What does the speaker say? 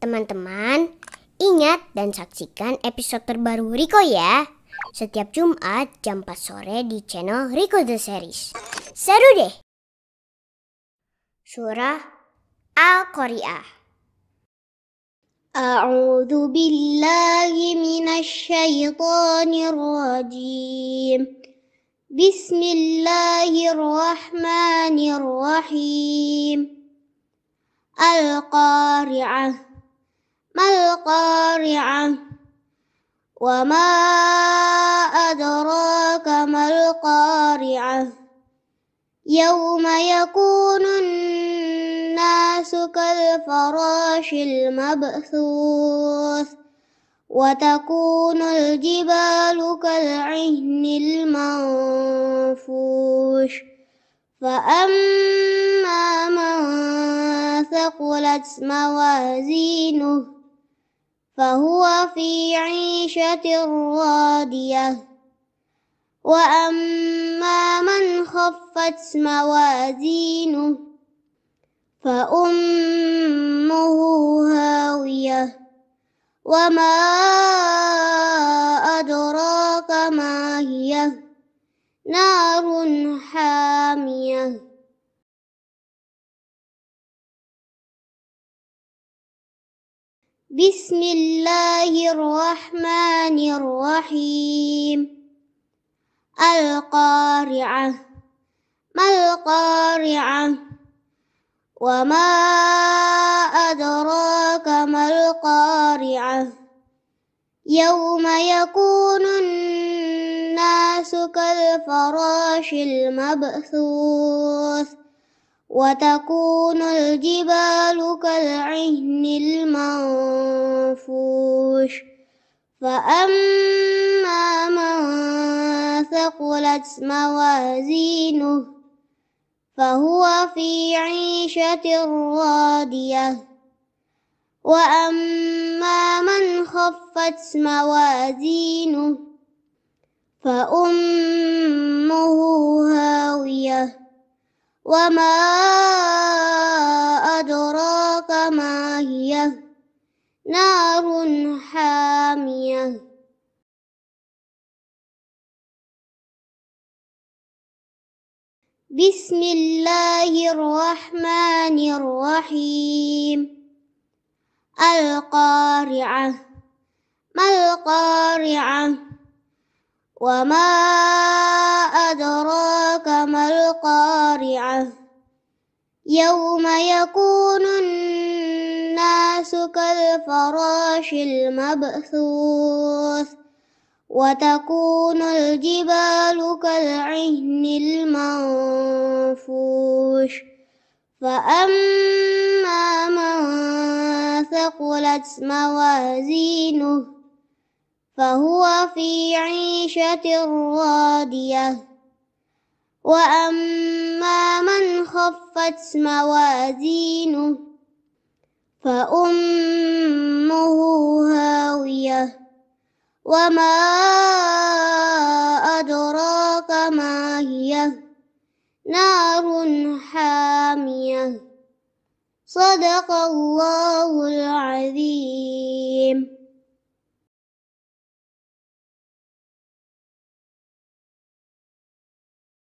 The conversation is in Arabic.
Teman-teman, ingat dan saksikan episode terbaru Riko ya. Setiap Jumat jam 4 sore di channel Riko The Series. Seru deh! Surah Al-Qari'ah أعوذ بالله من الشيطان الرجيم بسم الله الرحمن الرحيم القارعة ما القارعة وما أدراك ما القارعة يوم يكون الناس الناس كالفراش المبثوث وتكون الجبال كالعهن المنفوش فأما من ثقلت موازينه فهو في عيشة راضية وأما من خفت موازينه فأمه هاوية وما أدراك ما هي نار حامية بسم الله الرحمن الرحيم القارعة ما القارعة وما أدراك ما القارعة يوم يكون الناس كالفراش المبثوث وتكون الجبال كالعهن المنفوش فأما من ثقلت موازينه فهو في عيشة راضية وأما من خفت موازينه فأمه هاوية وما أدراك ما هي نار حامية بسم الله الرحمن الرحيم القارعة ما القارعة وما أدراك ما القارعة يوم يكون الناس كالفراش المبثوث وتكون الجبال كالعهن المنفوش فأما من ثقلت موازينه فهو في عيشة راضية وأما من خفت موازينه فأمه هاوية وما عالية نار حامية صدق الله العظيم